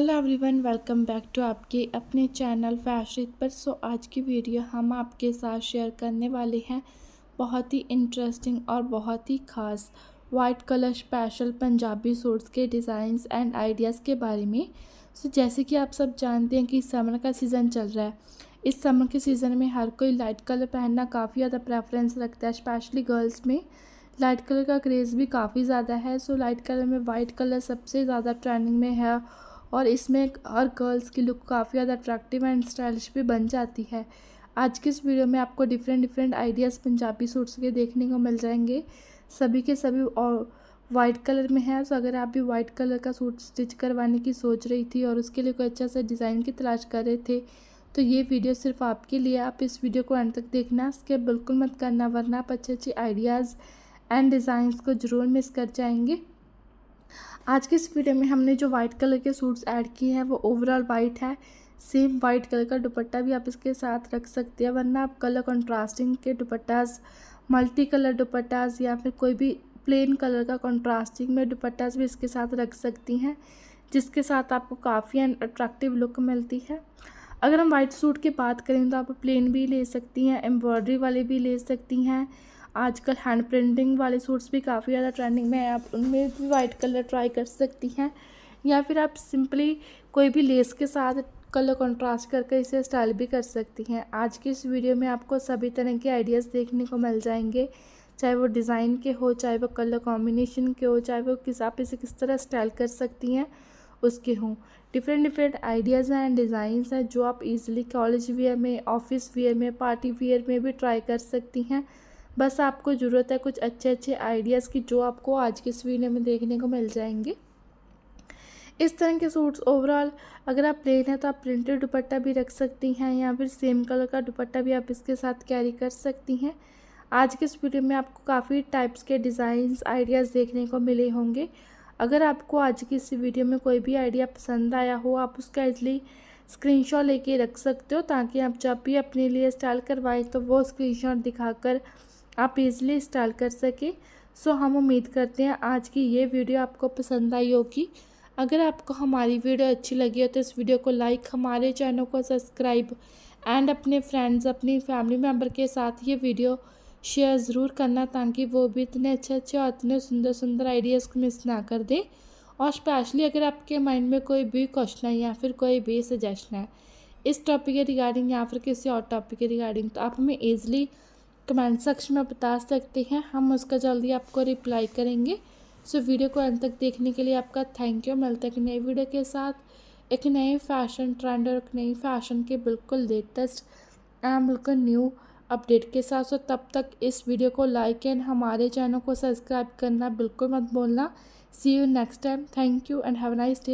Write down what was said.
hello everyone welcome back to आपके अपने channel fashion पर सो आज की वीडियो हम आपके साथ शेयर करने वाले हैं बहुत ही इंटरेस्टिंग और बहुत ही ख़ास white colour special Punjabi suits के डिज़ाइंस एंड आइडियाज़ के बारे में सो so, जैसे कि आप सब जानते हैं कि समर का सीज़न चल रहा है इस समर के सीज़न में हर कोई लाइट कलर पहनना काफ़ी ज़्यादा प्रेफरेंस रखता है स्पेशली गर्ल्स में लाइट कलर का क्रेज़ भी काफ़ी ज़्यादा है सो so, लाइट कलर में वाइट कलर सबसे ज़्यादा ट्रेंडिंग में है और इसमें और गर्ल्स की लुक काफ़ी ज़्यादा अट्रैक्टिव एंड स्टाइलिश भी बन जाती है आज की इस वीडियो में आपको different different ideas Punjabi suits के देखने को मिल जाएंगे सभी के सभी और वाइट कलर में है तो अगर आप भी वाइट कलर का सूट स्टिच करवाने की सोच रही थी और उसके लिए कोई अच्छा सा डिज़ाइन की तलाश कर रहे थे तो ये वीडियो सिर्फ आपके लिए आप इस वीडियो को एंड तक देखना इसके बिल्कुल मत करना वरना आप अच्छे अच्छे आइडियाज़ एंड डिज़ाइंस को ज़रूर मिस कर जाएंगे आज के इस वीडियो में हमने जो वाइट कलर के सूट्स ऐड किए हैं वो ओवरऑल वाइट है सेम वाइट कलर का दुपट्टा भी आप इसके साथ रख सकते हैं वरना आप कलर कंट्रास्टिंग के दुपट्टाज मल्टी कलर दुपट्टाज या फिर कोई भी प्लेन कलर का कंट्रास्टिंग में दुपट्टाज भी इसके साथ रख सकती हैं जिसके साथ आपको काफ़ी अट्रैक्टिव लुक मिलती है अगर हम वाइट सूट की बात करें तो आप प्लेन भी ले सकती हैं एम्ब्रॉयडरी वाले भी ले सकती हैं आजकल हैंड प्रिंटिंग वाले सूट्स भी काफ़ी ज़्यादा ट्रेंडिंग में है आप उनमें भी वाइट कलर ट्राई कर सकती हैं या फिर आप सिंपली कोई भी लेस के साथ कलर कंट्रास्ट करके इसे स्टाइल भी कर सकती हैं आज की इस वीडियो में आपको सभी तरह के आइडियाज़ देखने को मिल जाएंगे चाहे वो डिज़ाइन के हो चाहे वो कलर कॉम्बिनेशन के हो चाहे वो किस आप इसे किस तरह स्टाइल कर सकती हैं उसके हों डिफरेंट डिफरेंट आइडियाज़ हैं एंड डिज़ाइंस हैं जो आप इजीली कॉलेज वियर में ऑफिस वियर में पार्टी वियर में भी ट्राई कर सकती हैं बस आपको ज़रूरत है कुछ अच्छे अच्छे आइडियाज़ की जो आपको आज की इस वीडियो में देखने को मिल जाएंगे इस तरह के सूट्स ओवरऑल अगर आप प्लेन हैं तो आप प्रिंटेड दुपट्टा भी रख सकती हैं या फिर सेम कलर का दुपट्टा भी आप इसके साथ कैरी कर सकती हैं आज के इस वीडियो में आपको काफ़ी टाइप्स के डिज़ाइंस आइडियाज़ देखने को मिले होंगे अगर आपको आज की इस वीडियो में कोई भी आइडिया पसंद आया हो आप उसका इजली स्क्रीनशॉट लेके रख सकते हो ताकि आप जब भी अपने लिए स्टाइल करवाएं तो वो स्क्रीनशॉट दिखाकर आप इज़िली इंस्टॉल कर सकें सो हम उम्मीद करते हैं आज की ये वीडियो आपको पसंद आई होगी अगर आपको हमारी वीडियो अच्छी लगी हो तो इस वीडियो को लाइक हमारे चैनल को सब्सक्राइब एंड अपने फ्रेंड्स अपनी फैमिली मेम्बर के साथ ये वीडियो शेयर ज़रूर करना ताकि वो भी इतने अच्छे अच्छे और इतने सुंदर सुंदर आइडियाज़ को मिस ना कर दें और स्पेशली अगर आपके माइंड में कोई भी क्वेश्चन है या फिर कोई भी सजेशन है इस टॉपिक के रिगार्डिंग या फिर किसी और टॉपिक के रिगार्डिंग तो आप हमें ईज़िली कमेंट सेक्शन में बता सकते हैं हम उसका जल्दी आपको रिप्लाई करेंगे सो so, वीडियो को अंत तक देखने के लिए आपका थैंक यू मिलते हैं एक नई वीडियो के साथ एक नए फैशन ट्रेंड और एक नई फैशन के बिल्कुल लेटेस्ट एंड बिल्कुल न्यू अपडेट के साथ सो तब तक इस वीडियो को लाइक एंड हमारे चैनल को सब्सक्राइब करना बिल्कुल मत बोलना see you next time thank you and have nice day